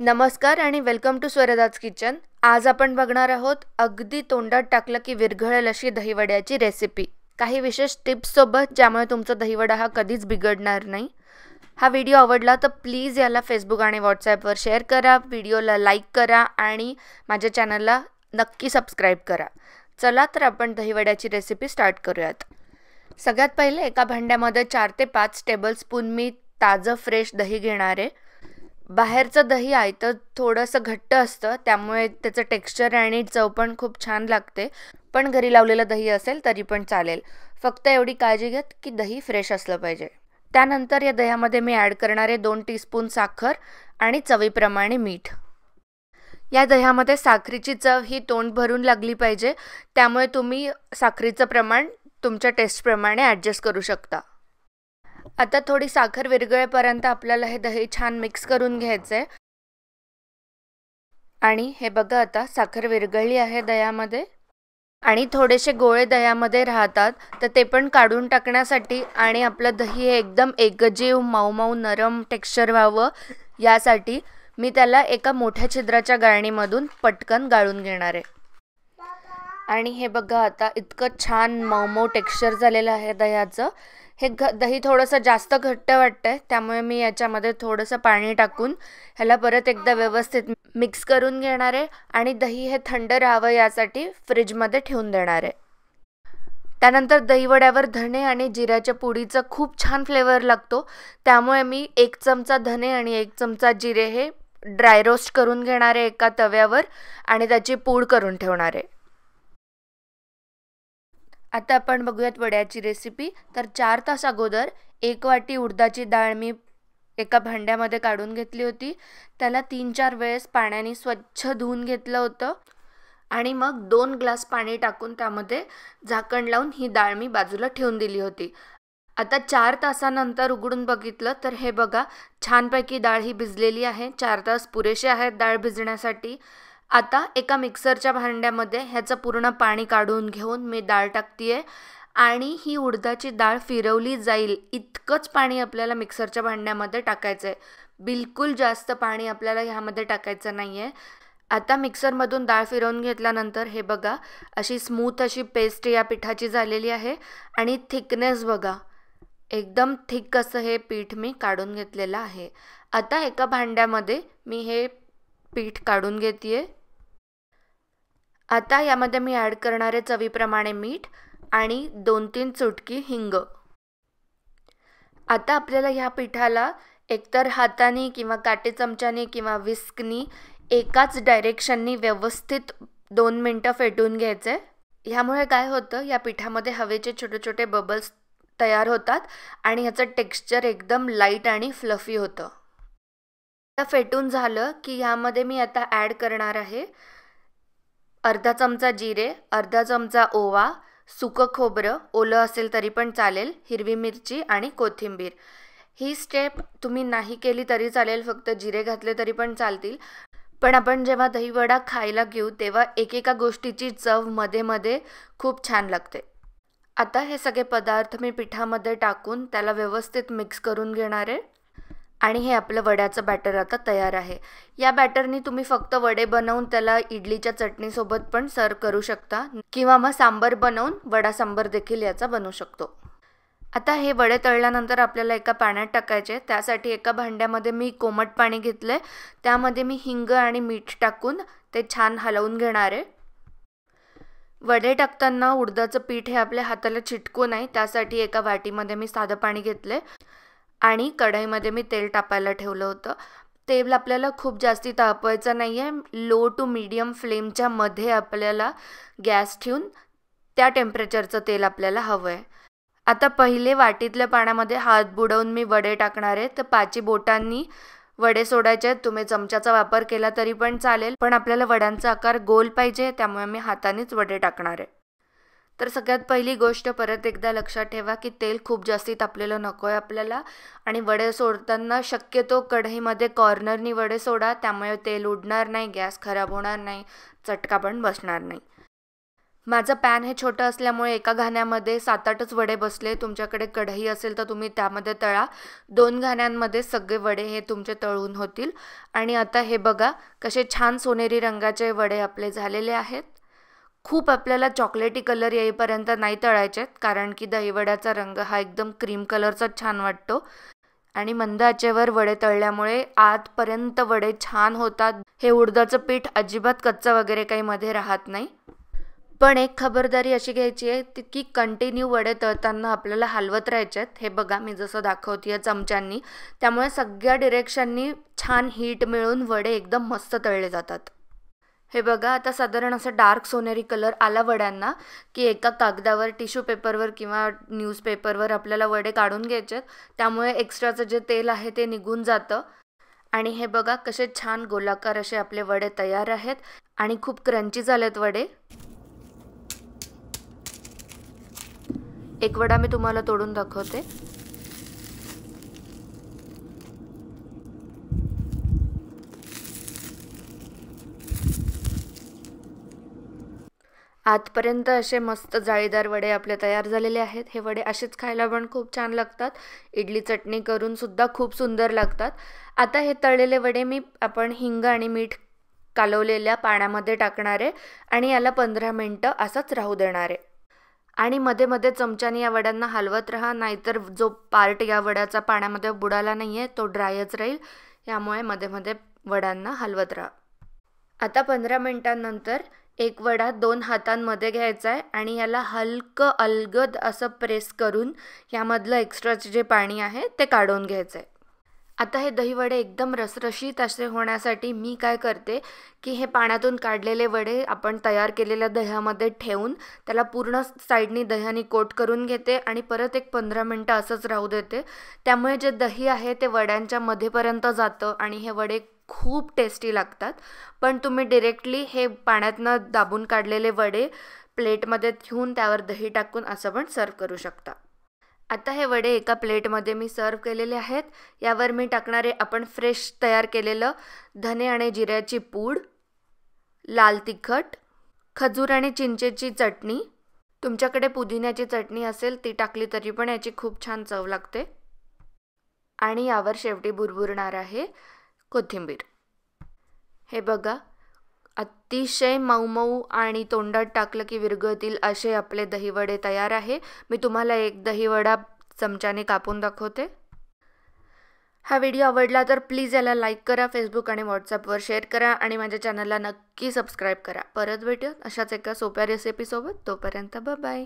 नमस्कार आणि welcome to स्वरदाज kitchen आज आपण बघणार आहोत अगदी तोंडात टाकलं की विरघळेल अशी दहीवड्याची रेसिपी काही विशेष टिप्ससोबत ज्यामुळे तुमचा दहीवडा हा कधीच बिघडणार नाही हा व्हिडिओ आवडला तर प्लीज याला फेसबुक आणि व्हॉट्सॲपवर शेअर करा व्हिडिओला लाईक करा आणि माझ्या चॅनलला नक्की सबस्क्राईब करा चला तर आपण दहीवड्याची रेसिपी स्टार्ट करूयात सगळ्यात पहिले एका भांड्यामध्ये चार ते पाच टेबलस्पून मी ताजं फ्रेश दही घेणार आहे बाहेरचं दही आहे तर थोडंसं घट्ट असतं त्यामुळे त्याचं टेक्स्चर आणि चव पण खूप छान लागते पण घरी लावलेलं दही असेल तरी पण चालेल फक्त एवढी काळजी घेत की दही फ्रेश असलं पाहिजे त्यानंतर या दह्यामध्ये मी ॲड करणारे दोन टीस्पून साखर आणि चवीप्रमाणे मीठ या दह्यामध्ये साखरीची चव ही तोंड भरून लागली पाहिजे त्यामुळे तुम्ही साखरेचं प्रमाण तुमच्या टेस्टप्रमाणे ॲडजस्ट करू शकता आता थोडी साखर विरगळेपर्यंत आपल्याला हे दही छान मिक्स करून घ्यायचं आहे आणि हे बघा आता साखर विरघळली आहे दह्यामध्ये आणि थोडेसे गोळे दह्यामध्ये राहतात तर ते पण काढून टाकण्यासाठी आणि आपलं दही हे एकदम एकजीव मऊ मऊ नरम टेक्स्चर व्हावं यासाठी मी त्याला एका मोठ्या छिद्राच्या गाळणीमधून पटकन गाळून घेणार आहे आणि हे बघा आता इतकं छान मऊ मऊ टेक्स्चर झालेलं आहे दह्याचं हे घ दही थोडंसं जास्त घट्ट वाटतं आहे त्यामुळे मी याच्यामध्ये थोडंसं पाणी टाकून ह्याला परत एकदा व्यवस्थित मिक्स करून घेणार आहे आणि दही हे थंड राहावं यासाठी फ्रीजमध्ये ठेवून देणार आहे त्यानंतर दहीवड्यावर धणे आणि जिऱ्याच्या पुडीचा खूप छान फ्लेवर लागतो त्यामुळे मी एक चमचा धणे आणि एक चमचा जिरे हे ड्राय रोस्ट करून घेणार आहे एका तव्यावर आणि त्याची पूड करून ठेवणार आहे आता आपण बघूयात वड्याची रेसिपी तर चार तास अगोदर एक वाटी उडदाची डाळ मी एका भांड्यामध्ये काढून घेतली होती त्याला तीन चार वेळेस पाण्याने स्वच्छ धुवून घेतलं होतं आणि मग दोन ग्लास पाणी टाकून त्यामध्ये झाकण लावून ही डाळ मी बाजूला ठेवून दिली होती आता चार तासानंतर उघडून बघितलं तर हे बघा छानपैकी डाळ ही भिजलेली आहे चार तास पुरेसे आहेत डाळ भिजण्यासाठी आता एका मिक्सरच्या भांड्यामध्ये ह्याचं पूर्ण पाणी काढून घेऊन मी डाळ टाकते आहे आणि ही उडदाची डाळ फिरवली जाईल इतकंच पाणी आपल्याला मिक्सरच्या भांड्यामध्ये टाकायचं आहे बिलकुल जास्त पाणी आपल्याला ह्यामध्ये टाकायचं नाही आहे आता मिक्सरमधून डाळ फिरवून घेतल्यानंतर हे बघा अशी स्मूथ अशी पेस्ट या पिठाची झालेली आहे आणि थिकनेस बघा एकदम थिक असं हे पीठ मी काढून घेतलेलं आहे आता एका भांड्यामध्ये मी हे पीठ काढून घेते आता यामध्ये मी ॲड करणारे चवीप्रमाणे मीठ आणि दोन तीन चुटकी हिंग आता आपल्याला ह्या पिठाला एकतर हाताने किंवा काटे चमच्याने किंवा विस्कनी एकाच डायरेक्शननी व्यवस्थित दोन मिनटं फेटून घ्यायचे ह्यामुळे काय होतं या पिठामध्ये हवेचे छोटे छोटे बबल्स तयार होतात आणि ह्याचं टेक्स्चर एकदम लाईट आणि फ्लफी होतं आता फेटून झालं की ह्यामध्ये मी आता ॲड करणार आहे अर्धा चमचा जिरे अर्धा चमचा ओवा सुकं खोबरं ओलं असेल तरी पण चालेल हिरवी मिरची आणि कोथिंबीर ही स्टेप तुम्ही नाही केली तरी चालेल फक्त जिरे घातले तरी पण चालतील पण आपण जेव्हा दहीवडा खायला घेऊ तेव्हा एकेका गोष्टीची चव मध्ये मध्ये खूप छान लागते आता हे सगळे पदार्थ मी पिठामध्ये टाकून त्याला व्यवस्थित मिक्स करून घेणार आहे आणि हे आपलं वड्याचं बॅटर आता तयार आहे या बॅटरनी तुम्ही फक्त वडे बनवून त्याला इडलीच्या चटणीसोबत पण सर्व करू शकता किंवा मग सांबर बनवून वडा सांबर देखील याचा बनवू शकतो आता हे वडे तळल्यानंतर आपल्याला एका पाण्यात टाकायचे त्यासाठी एका भांड्यामध्ये मी कोमट पाणी घेतलं आहे त्यामध्ये मी हिंग आणि मीठ टाकून ते छान हलवून घेणार आहे वडे टाकताना उडदाचं पीठ हे आपल्या हाताला चिटकू नाही त्यासाठी एका वाटीमध्ये मी साधं पाणी घेतलं आहे आणि कढईमध्ये मी तेल टाकायला ठेवलं होतं तेल आपल्याला खूप जास्ती तापवायचं नाही आहे लो टू मीडियम फ्लेमच्या मध्ये आपल्याला गॅस ठेवून त्या टेम्परेचरचं तेल आपल्याला हवं आहे आता पहिले वाटीतल्या पाण्यामध्ये हात बुडवून मी वडे टाकणार आहे तर पाची बोटांनी वडे सोडायचे आहेत तुम्ही चमच्याचा वापर केला तरी पण चालेल पण आपल्याला वड्यांचा आकार गोल पाहिजे त्यामुळे मी हातानेच वडे टाकणार आहे तर सगळ्यात पहिली गोष्ट परत एकदा लक्षात ठेवा की तेल खूप जास्ती तापलेलं नको आहे आपल्याला आणि वडे सोडताना शक्यतो कढईमध्ये कॉर्नरनी वडे सोडा त्यामुळे तेल उडणार नाही गॅस खराब होणार नाही चटका पण बसणार नाही माझं पॅन हे छोटं असल्यामुळे एका घाण्यामध्ये सात आठच वडे बसले तुमच्याकडे कढई असेल तर तुम्ही त्यामध्ये तळा दोन घाण्यांमध्ये सगळे वडे हे तुमचे तळून होतील आणि आता हे बघा कसे छान सोनेरी रंगाचे वडे आपले झालेले आहेत खूप आपल्याला चॉकलेटी कलर येईपर्यंत नाही तळायचे कारण की दहीवड्याचा रंग हा एकदम क्रीम कलरचा छान वाटतो आणि मंद आचेवर वडे तळल्यामुळे आतपर्यंत वडे छान होतात हे उडदाचं पीठ अजिबात कच्चं वगैरे काही मध्ये राहत नाही पण एक खबरदारी अशी घ्यायची आहे की कंटिन्यू वडे तळताना आपल्याला हलवत राहायचे आहेत हे बघा मी जसं दाखवते आहे चमच्यांनी त्यामुळे सगळ्या डिरेक्शननी छान हीट मिळून वडे एकदम मस्त तळले जातात हे बघा आता साधारण असं डार्क सोनेरी कलर आला वड्यांना की एका कागदावर टिश्यू पेपरवर किंवा न्यूजपेपरवर आपल्याला वडे काढून घ्यायचे त्यामुळे एक्स्ट्राचं जे तेल आहे ते निघून जातं आणि हे बघा कसे छान गोलाकार असे आपले वडे तयार आहेत आणि खूप क्रंची झालेत वडे एक वडा मी तुम्हाला तोडून दाखवते आजपर्यंत असे मस्त जाळीदार वडे आपले तयार झालेले आहेत हे वडे असेच खायला पण खूप छान लागतात इडली चटणी करूनसुद्धा खूप सुंदर लागतात आता हे तळलेले वडे मी आपण हिंग आणि मीठ कालवलेल्या पाण्यामध्ये टाकणारे आणि याला पंधरा मिनटं असंच राहू देणारे आणि मध्ये मध्ये चमच्याने या वड्यांना हलवत राहा नाहीतर जो पार्ट या वड्याचा पाण्यामध्ये बुडाला नाही आहे तो ड्रायच राहील यामुळे मध्ये मध्ये वड्यांना हलवत राहा आता पंधरा मिनटांनंतर एक वडा दोन हातांमध्ये घ्यायचा आहे आणि याला हलकं अलगद असं प्रेस करून यामधलं एक्स्ट्राचे जे पाणी आहे ते काढून घ्यायचं आहे आता हे दही वडे एकदम रसरशीत असे होण्यासाठी मी काय करते की हे पाण्यातून काढलेले वडे आपण तयार केलेल्या दह्यामध्ये ठेवून त्याला पूर्ण साईडनी दह्याने कोट करून घेते आणि परत एक पंधरा मिनटं असंच राहू देते त्यामुळे जे दही आहे ते वड्यांच्या मध्येपर्यंत जातं आणि हे वडे खूप टेस्टी लागतात पण तुम्ही डिरेक्टली हे पाण्यातनं दाबून काढलेले वडे प्लेटमध्ये ठेवून त्यावर दही टाकून असं पण सर्व करू शकता आता हे वडे एका प्लेटमध्ये मी सर्व केलेले आहेत यावर मी टाकणारे आपण फ्रेश तयार केलेलं धने आणि जिऱ्याची पूड लाल तिखट खजूर आणि चिंचेची चटणी तुमच्याकडे पुदिन्याची चटणी असेल ती टाकली तरी पण याची खूप छान चव लागते आणि यावर शेवटी भुरभुरणार आहे कोथिंबीर हे बघा अतिशय मऊ मऊ आणि तोंडात टाकलं की विरघळतील असे आपले दहीवडे तयार आहे मी तुम्हाला एक दहीवडा चमच्याने कापून दाखवते हा व्हिडिओ आवडला तर प्लीज याला लाईक करा फेसबुक आणि व्हॉट्सअपवर शेअर करा आणि माझ्या चॅनलला नक्की सबस्क्राईब करा परत भेटूया अशाच एका सोप्या रेसिपीसोबत तोपर्यंत बाय